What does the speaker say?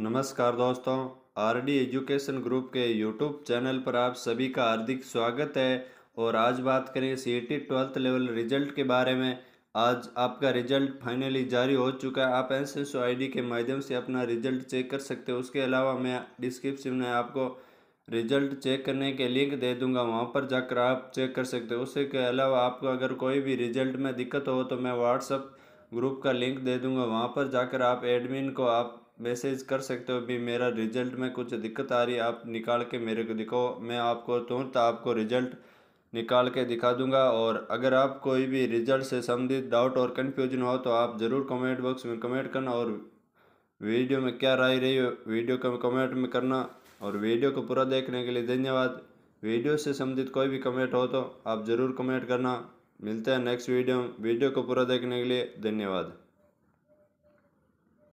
नमस्कार दोस्तों RD education group के यूट्यूब चैनल पर आप सभी का हार्दिक स्वागत है और आज बात करें C E twelfth level result के बारे में आज आपका रिजल्ट फाइनली जारी हो चुका है आप एस एस आई डी के माध्यम से अपना रिजल्ट चेक कर सकते हो उसके अलावा मैं डिस्क्रिप्शन में आपको रिजल्ट चेक करने के लिंक दे दूंगा वहाँ पर जाकर आप चेक कर सकते हो उसके अलावा आपको अगर कोई भी रिजल्ट में दिक्कत हो तो मैं व्हाट्सअप ग्रुप का लिंक दे दूंगा वहाँ पर जाकर आप एडमिन को आप मैसेज कर सकते हो भी मेरा रिजल्ट में कुछ दिक्कत आ रही है आप निकाल के मेरे को दिखाओ मैं आपको तुरंत आपको रिजल्ट निकाल के दिखा दूंगा और अगर आप कोई भी रिजल्ट से संबंधित डाउट और कन्फ्यूजन हो तो आप ज़रूर कमेंट बॉक्स में कमेंट करना और वीडियो में क्या राय रही हो वीडियो को कमेंट में करना और वीडियो को पूरा देखने के लिए धन्यवाद वीडियो से संबंधित कोई भी कमेंट हो तो आप ज़रूर कमेंट करना मिलते हैं नेक्स्ट वीडियो वीडियो को पूरा देखने के लिए धन्यवाद